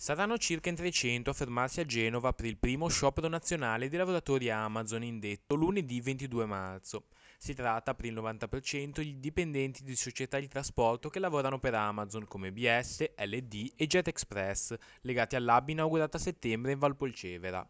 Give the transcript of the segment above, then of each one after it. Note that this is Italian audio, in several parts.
Saranno circa in 300 a fermarsi a Genova per il primo sciopero nazionale dei lavoratori Amazon indetto lunedì 22 marzo. Si tratta per il 90% di dipendenti di società di trasporto che lavorano per Amazon come BS, LD e Jet Express, legati all'hub inaugurata a settembre in Valpolcevera.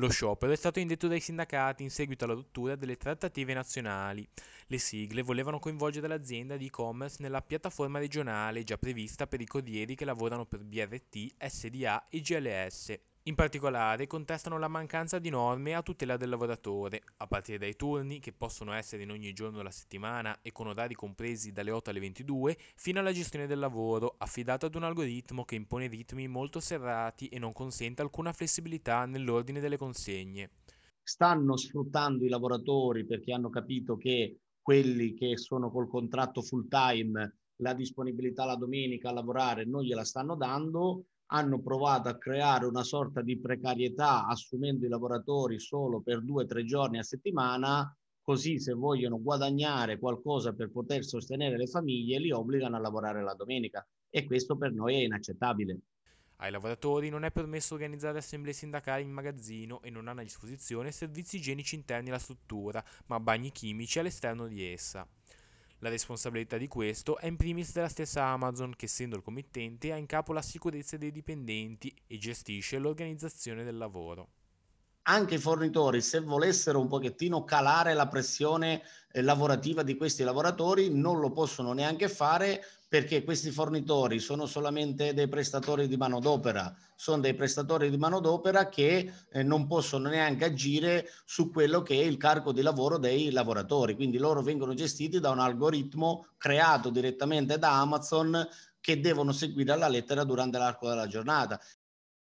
Lo sciopero è stato indetto dai sindacati in seguito alla rottura delle trattative nazionali. Le sigle volevano coinvolgere l'azienda di e-commerce nella piattaforma regionale già prevista per i corrieri che lavorano per BRT, SDA e GLS. In particolare contestano la mancanza di norme a tutela del lavoratore, a partire dai turni, che possono essere in ogni giorno della settimana e con orari compresi dalle 8 alle 22, fino alla gestione del lavoro, affidata ad un algoritmo che impone ritmi molto serrati e non consente alcuna flessibilità nell'ordine delle consegne. Stanno sfruttando i lavoratori perché hanno capito che quelli che sono col contratto full time la disponibilità la domenica a lavorare non gliela stanno dando hanno provato a creare una sorta di precarietà assumendo i lavoratori solo per due o tre giorni a settimana, così se vogliono guadagnare qualcosa per poter sostenere le famiglie li obbligano a lavorare la domenica e questo per noi è inaccettabile. Ai lavoratori non è permesso organizzare assemblee sindacali in magazzino e non hanno a disposizione servizi igienici interni alla struttura, ma bagni chimici all'esterno di essa. La responsabilità di questo è in primis della stessa Amazon che essendo il committente ha in capo la sicurezza dei dipendenti e gestisce l'organizzazione del lavoro anche i fornitori, se volessero un pochettino calare la pressione eh, lavorativa di questi lavoratori, non lo possono neanche fare perché questi fornitori sono solamente dei prestatori di manodopera, sono dei prestatori di manodopera che eh, non possono neanche agire su quello che è il carico di lavoro dei lavoratori, quindi loro vengono gestiti da un algoritmo creato direttamente da Amazon che devono seguire alla lettera durante l'arco della giornata.